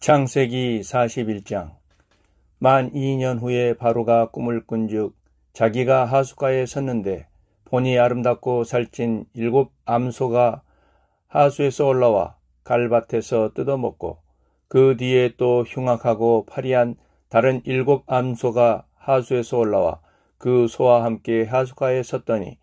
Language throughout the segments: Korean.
창세기 41장 만 2년 후에 바로가 꿈을 꾼즉 자기가 하수가에 섰는데 본이 아름답고 살찐 일곱 암소가 하수에서 올라와 갈밭에서 뜯어먹고 그 뒤에 또 흉악하고 파리한 다른 일곱 암소가 하수에서 올라와 그 소와 함께 하수가에 섰더니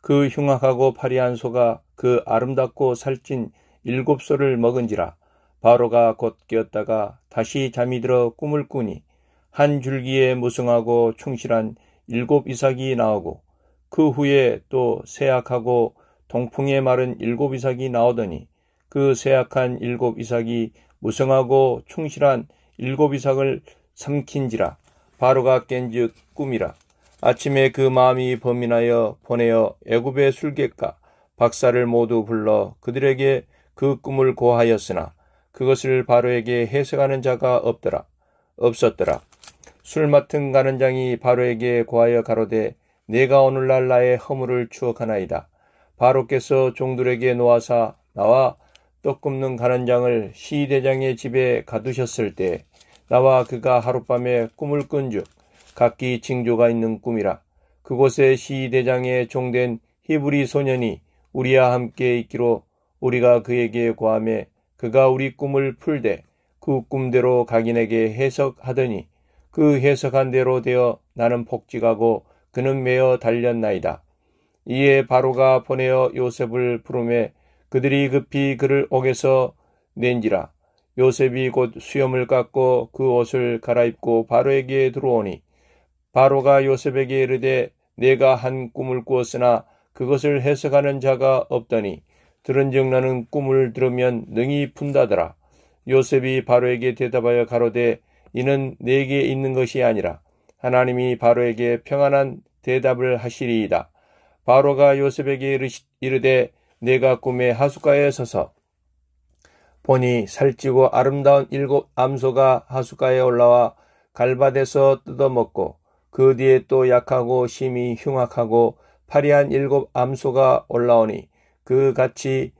그 흉악하고 파리한 소가 그 아름답고 살찐 일곱 소를 먹은지라 바로가 곧 깨었다가 다시 잠이 들어 꿈을 꾸니 한 줄기에 무성하고 충실한 일곱 이삭이 나오고 그 후에 또 세약하고 동풍에 마른 일곱 이삭이 나오더니 그 세약한 일곱 이삭이 무성하고 충실한 일곱 이삭을 삼킨지라 바로가 깬즉 꿈이라 아침에 그 마음이 범인하여 보내어 애굽의 술객과 박사를 모두 불러 그들에게 그 꿈을 고하였으나 그것을 바로에게 해석하는 자가 없더라. 없었더라. 술 맡은 가는장이 바로에게 고하여 가로되 내가 오늘날 나의 허물을 추억하나이다. 바로께서 종들에게 놓아사 나와 떡 굽는 가는장을 시대장의 집에 가두셨을 때 나와 그가 하룻밤에 꿈을 꾼즉 각기 징조가 있는 꿈이라 그곳에 시대장의 종된 히브리 소년이 우리와 함께 있기로 우리가 그에게 고함에 그가 우리 꿈을 풀되 그 꿈대로 각인에게 해석하더니 그 해석한 대로 되어 나는 복직하고 그는 매어 달렸나이다. 이에 바로가 보내어 요셉을 부름에 그들이 급히 그를 옥에서 낸지라. 요셉이 곧 수염을 깎고 그 옷을 갈아입고 바로에게 들어오니 바로가 요셉에게 이르되 내가 한 꿈을 꾸었으나 그것을 해석하는 자가 없더니 들은적 나는 꿈을 들으면 능히 푼다더라. 요셉이 바로에게 대답하여 가로되 이는 내게 있는 것이 아니라 하나님이 바로에게 평안한 대답을 하시리이다. 바로가 요셉에게 이르되 내가 꿈의 하수가에 서서 보니 살찌고 아름다운 일곱 암소가 하수가에 올라와 갈밭에서 뜯어먹고 그 뒤에 또 약하고 심히 흉악하고 파리한 일곱 암소가 올라오니 그 같이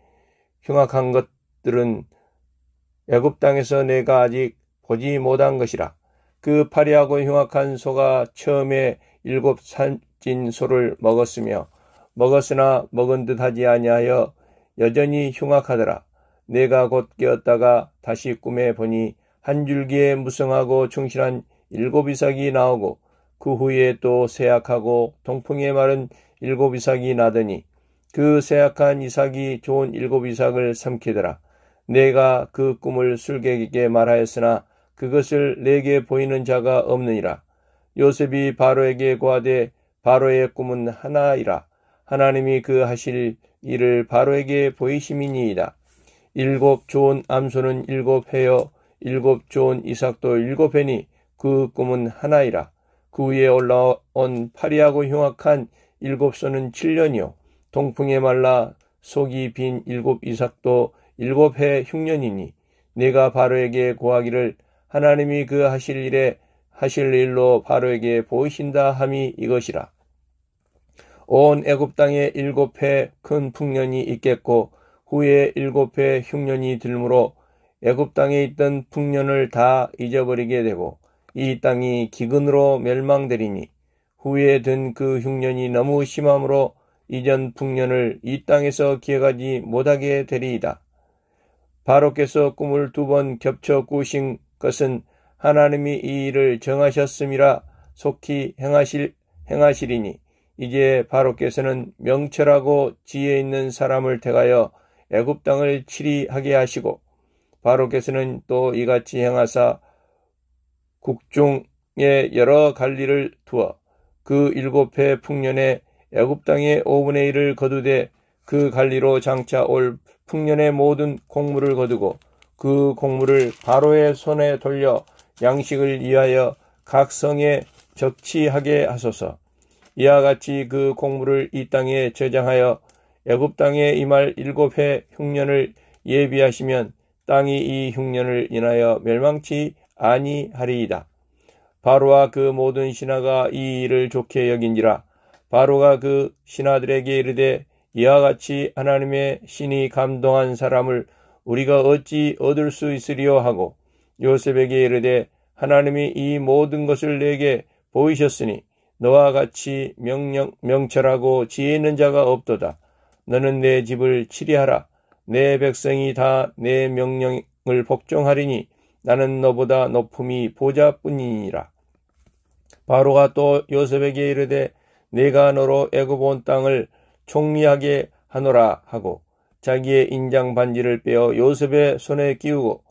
흉악한 것들은 애굽 땅에서 내가 아직 보지 못한 것이라 그 파리하고 흉악한 소가 처음에 일곱 산진 소를 먹었으며 먹었으나 먹은 듯 하지 아니하여 여전히 흉악하더라 내가 곧 깨었다가 다시 꿈에 보니 한 줄기에 무성하고 충실한 일곱 이삭이 나오고 그 후에 또 세약하고 동풍에 마른 일곱 이삭이 나더니 그 세약한 이삭이 좋은 일곱 이삭을 삼키더라. 내가 그 꿈을 술객에게 말하였으나 그것을 내게 보이는 자가 없느니라. 요셉이 바로에게 고하되 바로의 꿈은 하나이라. 하나님이 그 하실 일을 바로에게 보이심이니이다. 일곱 좋은 암소는 일곱 해여 일곱 좋은 이삭도 일곱 해니 그 꿈은 하나이라. 그 위에 올라온 파리하고 흉악한 일곱 소는 칠년이요 동풍에 말라 속이 빈 일곱 이삭도 일곱 해 흉년이니 내가 바로에게 고하기를 하나님이 그 하실 일에 하실 일로 바로에게 보이신다 함이 이것이라. 온 애굽 땅에 일곱 해 큰 풍년이 있겠고 후에 일곱 해 흉년이 들므로 애굽 땅에 있던 풍년을 다 잊어버리게 되고 이 땅이 기근으로 멸망되리니 후에 든 그 흉년이 너무 심함으로 이전 풍년을 이 땅에서 기억하지 못하게 되리이다. 바로께서 꿈을 두 번 겹쳐 꾸신 것은 하나님이 이 일을 정하셨음이라 속히 행하실 행하시리니 이제 바로께서는 명철하고 지혜 있는 사람을 대하여 애굽 땅을 치리하게 하시고 바로께서는 또 이같이 행하사 국중에 여러 관리를 두어 그 일곱 해 풍년에 애굽 땅의 5분의 1을 거두되 그관리로 장차 올 풍년의 모든 곡물을 거두고 그 곡물을 바로의 손에 돌려 양식을 위하여각 성에 적치하게 하소서. 이와 같이 그 곡물을 이 땅에 저장하여 애굽 땅에 이말 일곱 해 흉년을 예비하시면 땅이 이 흉년을 인하여 멸망치 아니하리이다. 바로와 그 모든 신하가 이 일을 좋게 여긴지라 바로가 그 신하들에게 이르되 이와 같이 하나님의 신이 감동한 사람을 우리가 어찌 얻을 수 있으리요 하고 요셉에게 이르되 하나님이 이 모든 것을 내게 보이셨으니 너와 같이 명령 명철하고 지혜 있는 자가 없도다. 너는 내 집을 치리하라. 내 백성이 다 내 명령을 복종하리니 나는 너보다 높음이 보자뿐이니라. 바로가 또 요셉에게 이르되 내가 너로 애굽 온 땅을 총리하게 하노라 하고 자기의 인장 반지를 빼어 요셉의 손에 끼우고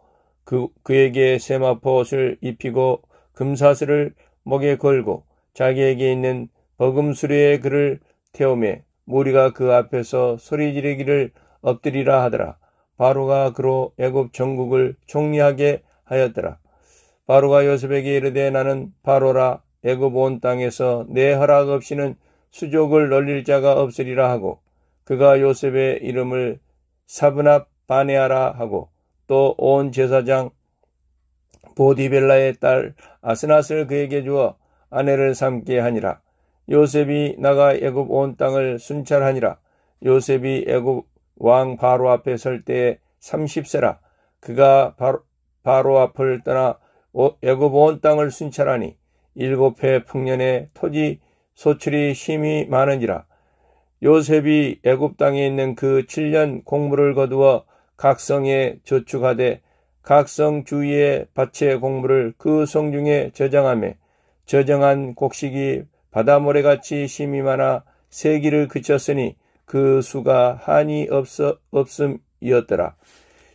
그, 그에게 세마포옷을 입히고 금사슬을 목에 걸고 자기에게 있는 버금수리에 그를 태우매 무리가 그 앞에서 소리 지르기를 엎드리라 하더라. 바로가 그로 애굽 전국을 총리하게 하였더라. 바로가 요셉에게 이르되 나는 바로라 애굽 온 땅에서 내 허락 없이는 수족을 널릴 자가 없으리라 하고 그가 요셉의 이름을 사브납 바네아라 하고 또 온 제사장 보디벨라의 딸 아스낫을 그에게 주어 아내를 삼게 하니라 요셉이 나가 애굽 온 땅을 순찰하니라 요셉이 애굽 왕 바로 앞에 설 때에 30세라 그가 바로, 바로 앞을 떠나 애굽 온 땅을 순찰하니 일곱 해 풍년에 토지 소출이 심히 많은지라 요셉이 애굽 땅에 있는 그 7년 공물을 거두어 각 성에 저축하되 각성 주위의 밭의 공물을 그 성중에 저장하며 저장한 곡식이 바다모래같이 심이 많아 세기를 그쳤으니 그 수가 한이 없어, 없음이었더라.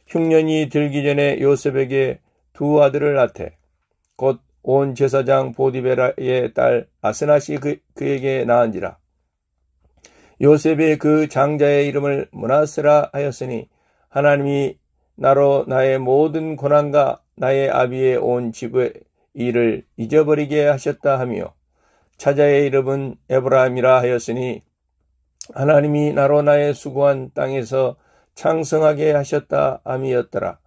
흉년이 들기 전에 요셉에게 두 아들을 낳되 곧온 제사장 보디베라의 딸 아스나시 그, 그에게 낳은지라. 요셉의 그 장자의 이름을 문하스라 하였으니 하나님이 나로 나의 모든 고난과 나의 아비의 온 집의 일을 잊어버리게 하셨다 하며 차자의 이름은 에브라함이라 하였으니 하나님이 나로 나의 수고한 땅에서 창성하게 하셨다 함이었더라.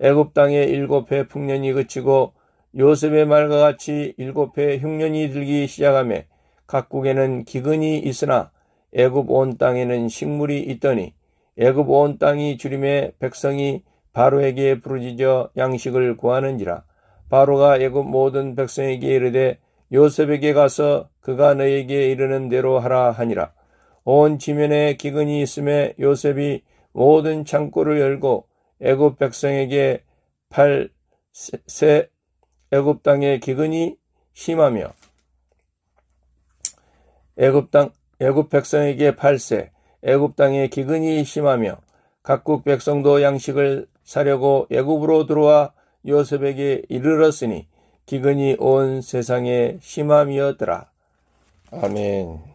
애굽 땅에 일곱 해 풍년이 그치고 요셉의 말과 같이 일곱 해 흉년이 들기 시작하며 각국에는 기근이 있으나 애굽 온 땅에는 식물이 있더니 애굽 온 땅이 주림에 백성이 바로에게 부르짖어 양식을 구하는지라 바로가 애굽 모든 백성에게 이르되 요셉에게 가서 그가 너에게 이르는 대로 하라 하니라 온 지면에 기근이 있음에 요셉이 모든 창고를 열고 애굽 백성에게 팔세 애굽 땅의 기근이 심하며 애굽 땅 애굽 백성에게 팔세 애굽 땅의 기근이 심하며 각국 백성도 양식을 사려고 애굽으로 들어와 요셉에게 이르렀으니 기근이 온 세상에 심함이었더라. 아멘.